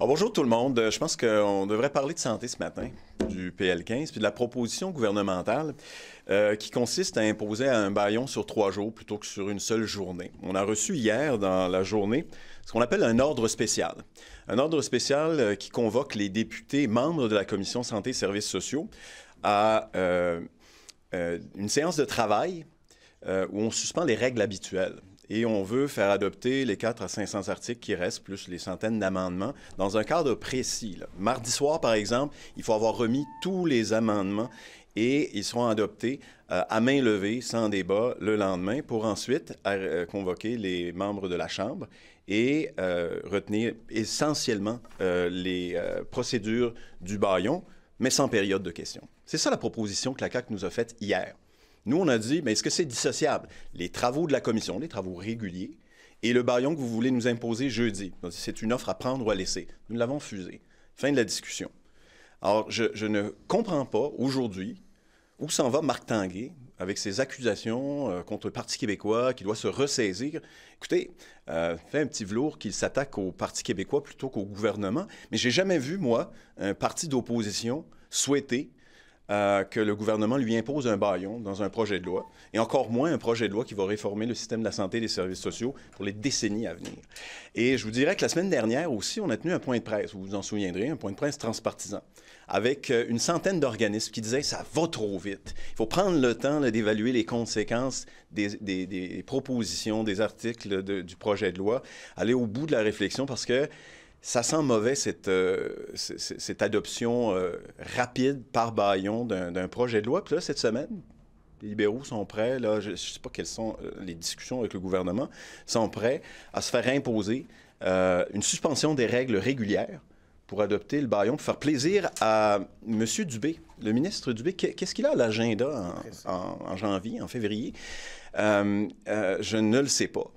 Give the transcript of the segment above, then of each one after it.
Ah, bonjour tout le monde. Euh, je pense qu'on devrait parler de santé ce matin, du PL15, puis de la proposition gouvernementale euh, qui consiste à imposer un baillon sur trois jours plutôt que sur une seule journée. On a reçu hier dans la journée ce qu'on appelle un ordre spécial. Un ordre spécial euh, qui convoque les députés membres de la Commission santé et services sociaux à une séance de travail où on suspend les règles habituelles et on veut faire adopter les 4 à 500 articles qui restent, plus les centaines d'amendements, dans un cadre précis. Mardi soir, par exemple, il faut avoir remis tous les amendements et ils seront adoptés euh, à main levée, sans débat, le lendemain, pour ensuite euh, convoquer les membres de la Chambre et euh, retenir essentiellement les procédures du baillon, mais sans période de questions. C'est ça la proposition que la CAQ nous a faite hier. Nous, on a dit, mais est-ce que c'est dissociable? Les travaux de la commission, les travaux réguliers, et le baillon que vous voulez nous imposer jeudi. C'est une offre à prendre ou à laisser. Nous l'avons fusé. Fin de la discussion. Alors, je, ne comprends pas aujourd'hui où s'en va Marc Tanguay avec ses accusations euh, contre le Parti québécois qui doit se ressaisir. Écoutez, euh, fait un petit velours qu'il s'attaque au Parti québécois plutôt qu'au gouvernement, mais j'ai jamais vu, moi, un parti d'opposition souhaiter euh, que le gouvernement lui impose un baillon dans un projet de loi, et encore moins un projet de loi qui va réformer le système de la santé et des services sociaux pour les décennies à venir. Et je vous dirais que la semaine dernière aussi, on a tenu un point de presse, vous vous en souviendrez, un point de presse transpartisan, avec euh, une centaine d'organismes qui disaient ça va trop vite. Il faut prendre le temps d'évaluer les conséquences des, propositions, des articles du projet de loi, aller au bout de la réflexion parce que ça sent mauvais cette, euh, adoption euh, rapide par baillon d'un projet de loi. Puis là, cette semaine, les libéraux sont prêts, là, je ne sais pas quelles sont euh, les discussions avec le gouvernement, sont prêts à se faire imposer une suspension des règles régulières pour adopter le baillon, pour faire plaisir à M. Dubé, le ministre Dubé. Qu'est-ce qu'il a à l'agenda en, janvier, en février? je ne le sais pas.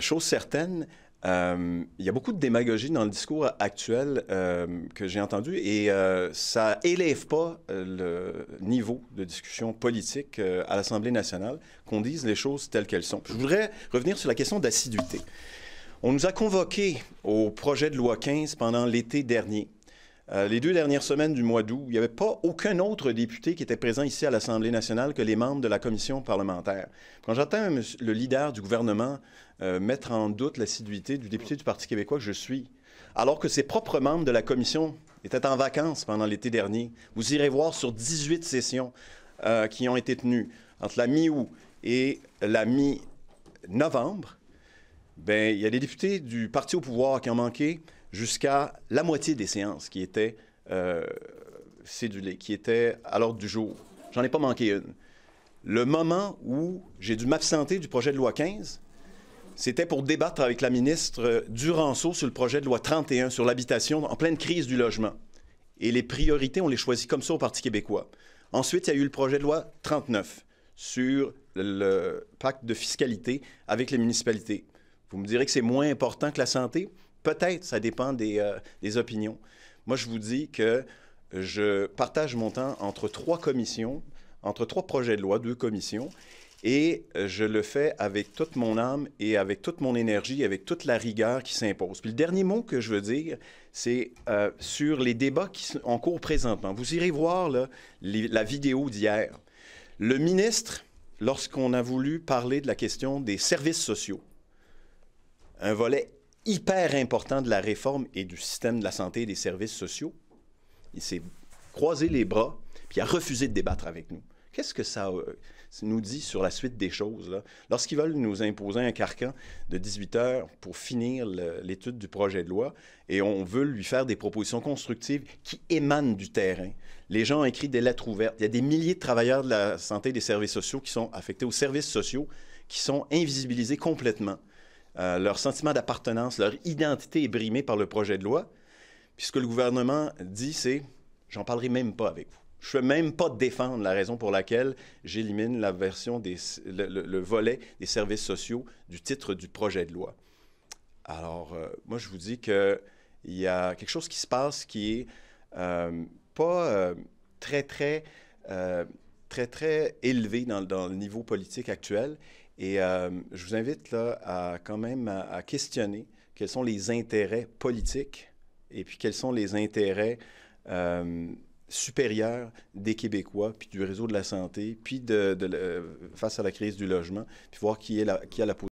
chose certaine, euh, il y a beaucoup de démagogie dans le discours actuel euh, que j'ai entendu et euh, ça élève pas le niveau de discussion politique à l'Assemblée nationale qu'on dise les choses telles qu'elles sont. je voudrais revenir sur la question d'assiduité. On nous a convoqués au projet de loi 15 pendant l'été dernier euh, les deux dernières semaines du mois d'août, il n'y avait pas aucun autre député qui était présent ici à l'Assemblée nationale que les membres de la commission parlementaire. Quand j'entends le leader du gouvernement euh, mettre en doute l'assiduité du député du Parti québécois que je suis, alors que ses propres membres de la commission étaient en vacances pendant l'été dernier, vous irez voir sur 18 sessions euh, qui ont été tenues entre la mi-août et la mi-novembre, ben, il y a des députés du parti au pouvoir qui ont manqué, jusqu'à la moitié des séances qui étaient euh, cédulées, qui étaient à l'ordre du jour. J'en ai pas manqué une. Le moment où j'ai dû m'absenter du projet de loi 15, c'était pour débattre avec la ministre euh, Duranceau sur le projet de loi 31 sur l'habitation en pleine crise du logement. Et les priorités, on les choisit comme ça au Parti québécois. Ensuite, il y a eu le projet de loi 39 sur le pacte de fiscalité avec les municipalités. Vous me direz que c'est moins important que la santé? Peut-être, ça dépend euh, des, opinions. Moi, je vous dis que je partage mon temps entre trois commissions, entre trois projets de loi, deux commissions, et euh, je le fais avec toute mon âme et avec toute mon énergie, avec toute la rigueur qui s'impose. Puis le dernier mot que je veux dire, c'est euh, sur les débats qui sont en cours présentement. Vous irez voir la vidéo d'hier. Le ministre, lorsqu'on a voulu parler de la question des services sociaux, un volet hyper important de la réforme et du système de la santé et des services sociaux. Il s'est croisé les bras, puis a refusé de débattre avec nous. Qu'est-ce que ça euh, nous dit sur la suite des choses? Lorsqu'ils veulent nous imposer un carcan de 18 heures pour finir l'étude du projet de loi et on veut lui faire des propositions constructives qui émanent du terrain, les gens ont écrit des lettres ouvertes. Il y a des milliers de travailleurs de la santé et des services sociaux qui sont affectés aux services sociaux qui sont invisibilisés complètement. Euh, leur sentiment d'appartenance, leur identité est brimée par le projet de loi. Puis ce que le gouvernement dit, c'est j'en parlerai même pas avec vous. Je ne veux même pas défendre la raison pour laquelle j'élimine la version des, le, volet des services sociaux du titre du projet de loi. Alors, euh, moi, je vous dis qu'il y a quelque chose qui se passe qui est euh, pas très, très, très, très élevé dans, dans le niveau politique actuel et euh, je vous invite là, à quand même à, questionner quels sont les intérêts politiques et puis quels sont les intérêts euh, supérieurs des Québécois, puis du réseau de la santé, puis de, euh, face à la crise du logement, puis voir qui, est la, qui a la position.